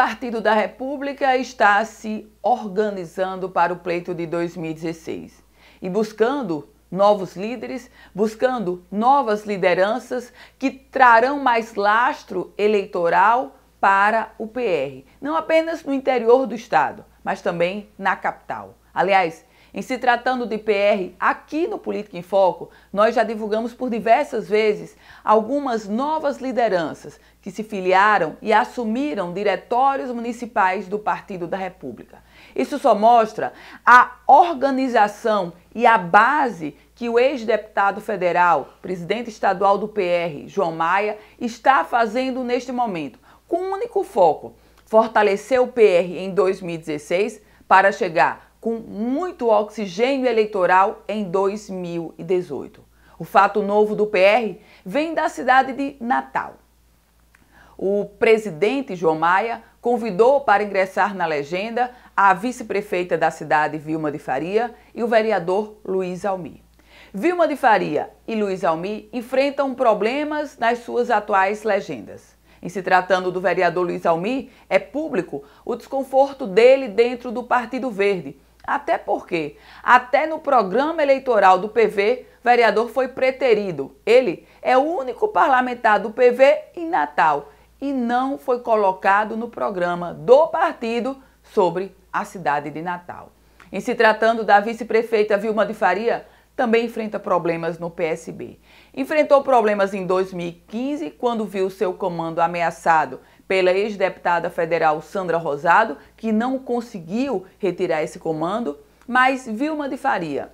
Partido da República está se organizando para o pleito de 2016 e buscando novos líderes, buscando novas lideranças que trarão mais lastro eleitoral para o PR, não apenas no interior do estado, mas também na capital. Aliás, em se tratando de PR, aqui no Política em Foco, nós já divulgamos por diversas vezes algumas novas lideranças que se filiaram e assumiram diretórios municipais do Partido da República. Isso só mostra a organização e a base que o ex-deputado federal, presidente estadual do PR, João Maia, está fazendo neste momento, com um único foco: fortalecer o PR em 2016 para chegar com muito oxigênio eleitoral em 2018. O fato novo do PR vem da cidade de Natal. O presidente João Maia convidou para ingressar na legenda a vice-prefeita da cidade, Vilma de Faria, e o vereador Luiz Almi. Vilma de Faria e Luiz Almi enfrentam problemas nas suas atuais legendas. Em se tratando do vereador Luiz Almi, é público o desconforto dele dentro do Partido Verde, até porque, até no programa eleitoral do PV, vereador foi preterido. Ele é o único parlamentar do PV em Natal e não foi colocado no programa do partido sobre a cidade de Natal. Em se tratando da vice-prefeita Vilma de Faria, também enfrenta problemas no PSB. Enfrentou problemas em 2015, quando viu seu comando ameaçado pela ex-deputada federal Sandra Rosado, que não conseguiu retirar esse comando, mas Vilma de Faria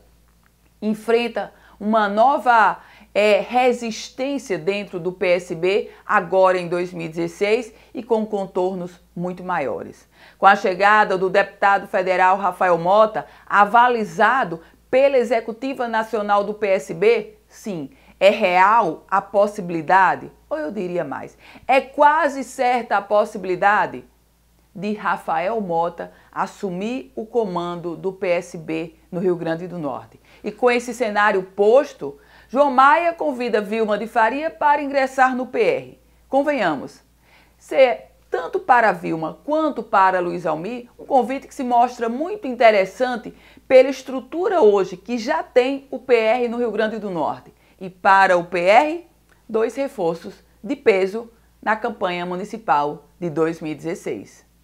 enfrenta uma nova é, resistência dentro do PSB, agora em 2016 e com contornos muito maiores. Com a chegada do deputado federal Rafael Mota, avalizado pela Executiva Nacional do PSB, sim, é real a possibilidade, ou eu diria mais, é quase certa a possibilidade de Rafael Mota assumir o comando do PSB no Rio Grande do Norte. E com esse cenário posto, João Maia convida Vilma de Faria para ingressar no PR. Convenhamos, ser é tanto para Vilma quanto para Luiz Almir, um convite que se mostra muito interessante pela estrutura hoje que já tem o PR no Rio Grande do Norte e para o PR, dois reforços de peso na campanha municipal de 2016.